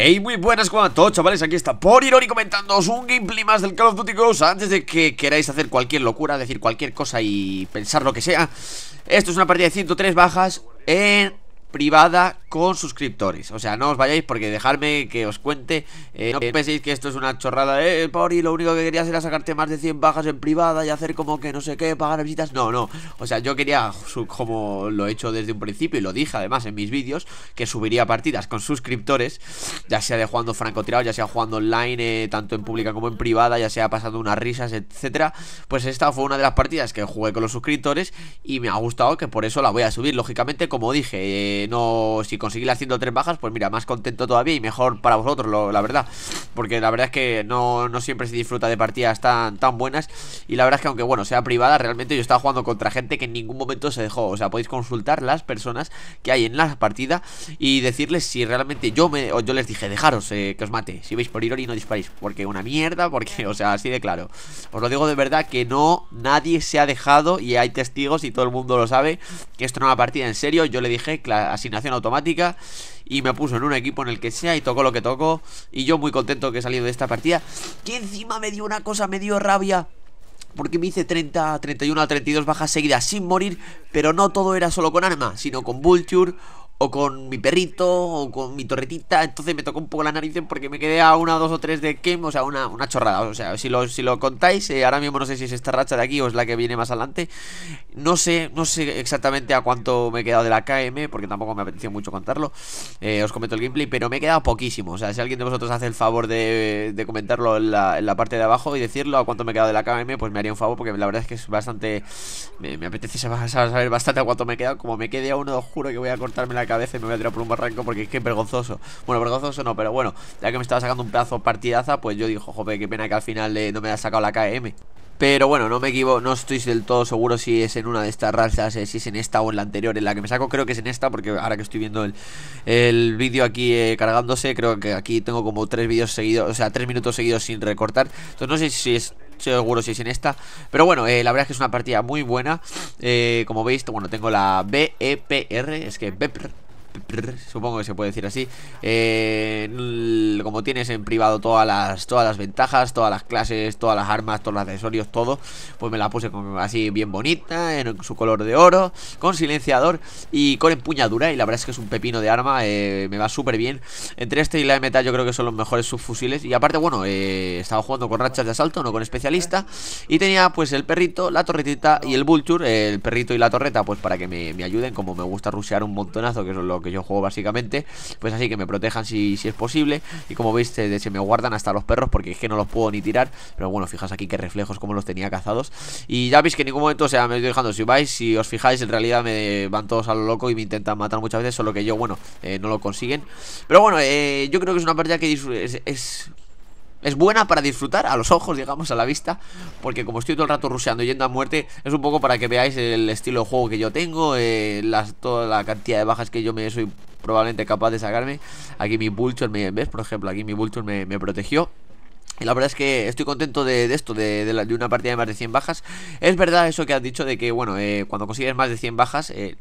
Hey, muy buenas con todos chavales, aquí está por Ironi comentándoos un gameplay más del Call of Duty Ghost Antes de que queráis hacer cualquier locura, decir cualquier cosa y pensar lo que sea Esto es una partida de 103 bajas en privada con suscriptores. O sea, no os vayáis porque dejarme que os cuente. Eh, no penséis que esto es una chorrada de eh, Pori, lo único que quería era sacarte más de 100 bajas en privada y hacer como que no sé qué, pagar visitas. No, no. O sea, yo quería, como lo he hecho desde un principio y lo dije además en mis vídeos, que subiría partidas con suscriptores, ya sea de jugando francotirado, ya sea jugando online, eh, tanto en pública como en privada, ya sea pasando unas risas, etcétera. Pues esta fue una de las partidas que jugué con los suscriptores y me ha gustado que por eso la voy a subir. Lógicamente, como dije, eh, no, si conseguí haciendo tres bajas, pues mira, más contento todavía y mejor para vosotros, la verdad. Porque la verdad es que no, no siempre se disfruta de partidas tan, tan buenas Y la verdad es que aunque bueno, sea privada, realmente yo estaba jugando contra gente que en ningún momento se dejó O sea, podéis consultar las personas que hay en la partida Y decirles si realmente yo me o yo les dije, dejaros eh, que os mate Si veis por Irori no disparéis, porque una mierda, porque, o sea, así de claro Os lo digo de verdad que no, nadie se ha dejado Y hay testigos y todo el mundo lo sabe Que esto no es una partida en serio, yo le dije asignación automática y me puso en un equipo en el que sea y tocó lo que tocó. Y yo muy contento que he salido de esta partida. Que encima me dio una cosa, me dio rabia. Porque me hice 30, 31 a 32 bajas seguidas sin morir, pero no todo era solo con arma, sino con Vulture o con mi perrito, o con mi torretita. Entonces me tocó un poco la nariz porque me quedé a una, dos o tres de Game, o sea, una, chorrada. O sea, si lo, contáis, eh, ahora mismo no sé si es esta racha de aquí o es la que viene más adelante. No sé, no sé exactamente a cuánto me he quedado de la KM, porque tampoco me apetecido mucho contarlo. Eh, os comento el gameplay, pero me he quedado poquísimo. O sea, si alguien de vosotros hace el favor de, comentarlo en la, parte de abajo y decirlo a cuánto me he quedado de la KM, pues me haría un favor, porque la verdad es que es bastante. Me, apetece saber bastante a cuánto me he quedado. Como me quedé a uno, os juro que voy a cortarme la cabeza y me voy a tirar por un barranco porque es que es vergonzoso. Bueno, vergonzoso no, pero bueno, ya que me estaba sacando un pedazo partidaza, pues yo digo, joder, qué pena que al final no me haya sacado la KM. Pero bueno, no me equivoco, no estoy del todo seguro si es en una de estas razas, si es en esta o en la anterior, en la que me saco, creo que es en esta, porque ahora que estoy viendo el, vídeo aquí eh, cargándose, creo que aquí tengo como tres vídeos seguidos, o sea, tres minutos seguidos sin recortar. Entonces no sé si es seguro si es en esta. Pero bueno, eh, la verdad es que es una partida muy buena. Eh, como veis, bueno, tengo la BEPR, es que BEPR supongo que se puede decir así. Eh, como tienes en privado todas las, todas las ventajas, todas las clases, todas las armas, todos los accesorios, todo, pues me la puse así bien bonita, en su color de oro, con silenciador y con empuñadura. Y la verdad es que es un pepino de arma, eh, me va súper bien. Entre este y la de metal, yo creo que son los mejores subfusiles. Y aparte, bueno, eh, estaba jugando con rachas de asalto, no con especialista. Y tenía pues el perrito, la torretita y el vulture. el perrito y la torreta, pues para que me, ayuden, como me gusta rushear un montonazo, que es lo que yo juego básicamente, pues así que me protejan si, es posible. Y como veis, se, me guardan hasta los perros porque es que no los puedo ni tirar. Pero bueno, fijas aquí que reflejos como los tenía cazados. Y ya veis que en ningún momento, o sea, me estoy dejando. Si vais, si os fijáis, en realidad me van todos a lo loco y me intentan matar muchas veces, solo que yo, bueno, eh, no lo consiguen. Pero bueno, eh, yo creo que es una partida que es es buena para disfrutar a los ojos, digamos, a la vista Porque como estoy todo el rato ruseando yendo a muerte Es un poco para que veáis el estilo de juego que yo tengo eh, las, Toda la cantidad de bajas que yo me soy probablemente capaz de sacarme Aquí mi Vulture, me, ¿ves? Por ejemplo, aquí mi Vulture me, protegió y la verdad es que estoy contento de, esto, de, una partida de más de 100 bajas. Es verdad eso que has dicho de que, bueno, eh, cuando consigues más de 100 bajas, eh,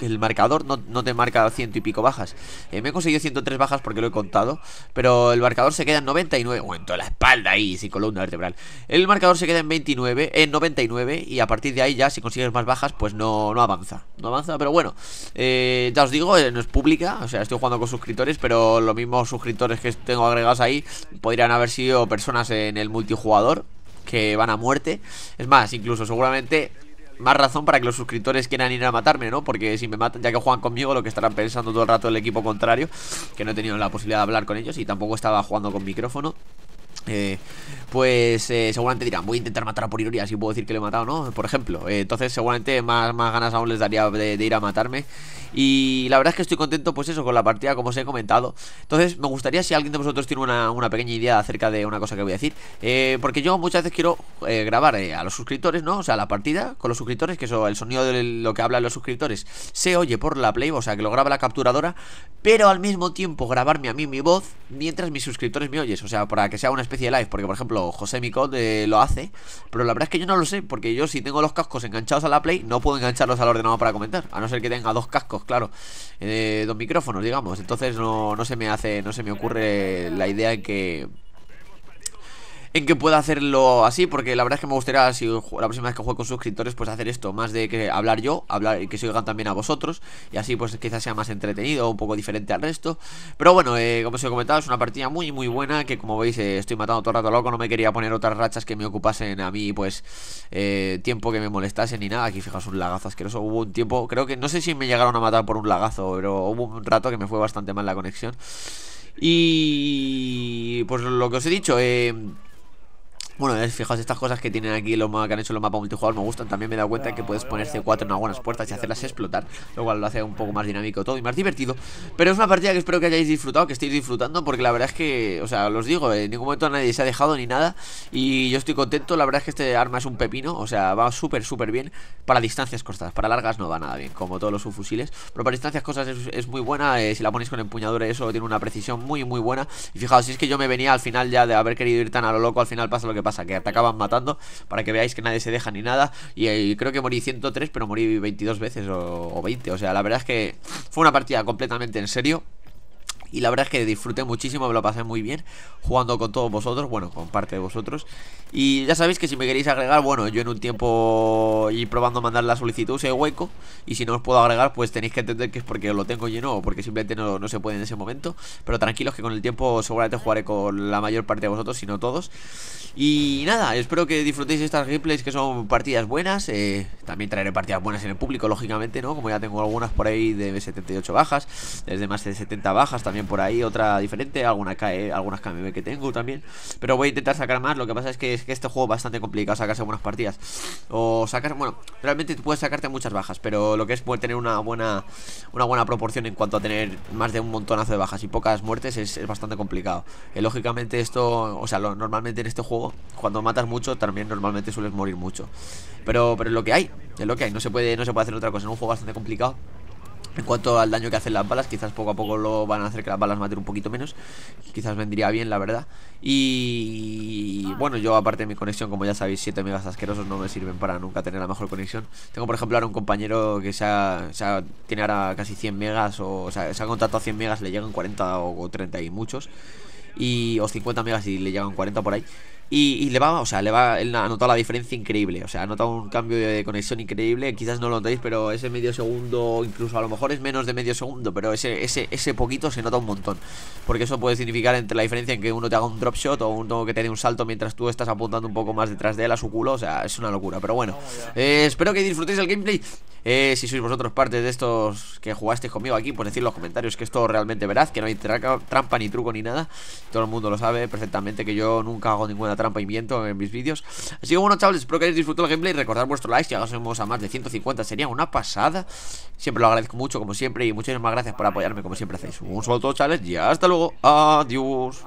el, marcador no, te marca ciento y pico bajas. Eh, me he conseguido 103 bajas porque lo he contado, pero el marcador se queda en 99. O en toda la espalda ahí, sin columna vertebral. El marcador se queda en 29, en 99 y a partir de ahí ya si consigues más bajas pues no, no avanza. No avanza, pero bueno, eh, ya os digo, eh, no es pública, o sea, estoy jugando con suscriptores, pero los mismos suscriptores que tengo agregados ahí podrían haber sido personas en el multijugador que van a muerte. Es más, incluso seguramente más razón para que los suscriptores quieran ir a matarme, ¿no? Porque si me matan, ya que juegan conmigo, lo que estarán pensando todo el rato el equipo contrario, que no he tenido la posibilidad de hablar con ellos y tampoco estaba jugando con micrófono. Eh, pues eh, seguramente dirán, voy a intentar matar a Poriori, si puedo decir que le he matado, ¿no? Por ejemplo, eh, entonces seguramente más, más ganas aún les daría de ir a matarme. Y la verdad es que estoy contento, pues eso, con la partida, como os he comentado. Entonces, me gustaría si alguien de vosotros tiene una, pequeña idea acerca de una cosa que voy a decir. Eh, porque yo muchas veces quiero eh, grabar eh, a los suscriptores, ¿no? O sea, la partida con los suscriptores, que eso, el sonido de lo que hablan los suscriptores se oye por la Play, o sea, que lo graba la capturadora, pero al mismo tiempo grabarme a mí mi voz mientras mis suscriptores me oyes. O sea, para que sea una especie de live, porque por ejemplo, José Mico lo hace, pero la verdad es que yo no lo sé, porque yo si tengo los cascos enganchados a la Play, no puedo engancharlos al ordenador para comentar, a no ser que tenga dos cascos claro, eh, dos micrófonos, digamos. Entonces no, no se me hace, no se me ocurre la idea que en que pueda hacerlo así, porque la verdad es que me gustaría, si la próxima vez que juegue con suscriptores, pues hacer esto, más de que hablar yo, hablar y que se oigan también a vosotros, y así pues quizás sea más entretenido, un poco diferente al resto. Pero bueno, eh, como os he comentado, es una partida muy, muy buena, que como veis eh, estoy matando todo el rato loco, no me quería poner otras rachas que me ocupasen a mí, pues, eh, tiempo que me molestasen ni nada. Aquí fijaos un lagazo asqueroso, hubo un tiempo, creo que, no sé si me llegaron a matar por un lagazo, pero hubo un rato que me fue bastante mal la conexión. Y pues lo que os he dicho, eh, bueno, fijaos, estas cosas que tienen aquí que han hecho los mapas multijugador me gustan. También me he dado cuenta que puedes poner C4 en algunas puertas y hacerlas explotar, lo cual lo hace un poco más dinámico todo y más divertido. Pero es una partida que espero que hayáis disfrutado, que estéis disfrutando, porque la verdad es que, o sea, os digo, en ningún momento nadie se ha dejado ni nada. Y yo estoy contento, la verdad es que este arma es un pepino, o sea, va súper, súper bien para distancias cortas. Para largas no va nada bien, como todos los subfusiles. Pero para distancias cortas es, muy buena, eh, si la ponéis con empuñadura, eso tiene una precisión muy, muy buena. Y fijaos, si es que yo me venía al final ya de haber querido ir tan a lo loco, al final pasa lo que pasa, que te acaban matando para que veáis que nadie se deja ni nada. Y, eh, creo que morí 103, pero morí 22 veces o, o 20. O sea, la verdad es que fue una partida completamente en serio. Y la verdad es que disfruté muchísimo, me lo pasé muy bien jugando con todos vosotros, bueno, con parte de vosotros. Y ya sabéis que si me queréis agregar, bueno, yo en un tiempo y probando mandar la solicitud, soy hueco. Y si no os puedo agregar, pues tenéis que entender que es porque lo tengo lleno o porque simplemente no, se puede en ese momento. Pero tranquilos que con el tiempo seguramente jugaré con la mayor parte de vosotros, si no todos. Y nada, espero que disfrutéis estas gameplays que son partidas buenas. Eh, también traeré partidas buenas en el público, lógicamente, ¿no? Como ya tengo algunas por ahí de 78 bajas, desde más de 70 bajas también por ahí, otra diferente, alguna cae eh, algunas KMB que tengo también. Pero voy a intentar sacar más, lo que pasa es que, este juego es bastante complicado sacarse buenas partidas. O sacar, bueno, realmente puedes sacarte muchas bajas, pero lo que es puede tener una buena, una buena proporción en cuanto a tener más de un montonazo de bajas y pocas muertes es, bastante complicado. y eh, lógicamente esto, o sea, normalmente en este juego, cuando matas mucho, también normalmente sueles morir mucho. Pero, pero es lo que hay, es lo que hay, no se puede, no se puede hacer otra cosa, En un juego bastante complicado. En cuanto al daño que hacen las balas, quizás poco a poco lo van a hacer que las balas maten un poquito menos. Quizás vendría bien, la verdad. Y bueno, yo aparte de mi conexión, como ya sabéis, 7 megas asquerosos no me sirven para nunca tener la mejor conexión. Tengo, por ejemplo, ahora un compañero que sea, sea tiene ahora casi 100 megas, o, sea, se ha contratado 100 megas, le llegan 40 o 30 y muchos. Y, o 50 megas y le llegan 40 por ahí. Y, le va, o sea, le va, él ha notado la diferencia increíble. O sea, ha notado un cambio de conexión increíble. Quizás no lo notéis, pero ese medio segundo, incluso a lo mejor es menos de medio segundo, pero ese, ese, ese poquito se nota un montón. Porque eso puede significar entre la diferencia en que uno te haga un drop shot o uno que te dé un salto mientras tú estás apuntando un poco más detrás de él a su culo. O sea, es una locura. Pero bueno, eh, espero que disfrutéis el gameplay. Eh, si sois vosotros parte de estos que jugasteis conmigo aquí, pues decir en los comentarios que esto realmente verás, que no hay trampa ni truco ni nada. Todo el mundo lo sabe perfectamente que yo nunca hago ninguna trampa y miento en mis vídeos. Así que bueno, chavales, espero que hayáis disfrutado el gameplay. Recordad vuestro like, hacemos a más de 150 sería una pasada. Siempre lo agradezco mucho, como siempre, y muchísimas gracias por apoyarme, como siempre hacéis. Un saludo, chavales, y hasta luego. Adiós.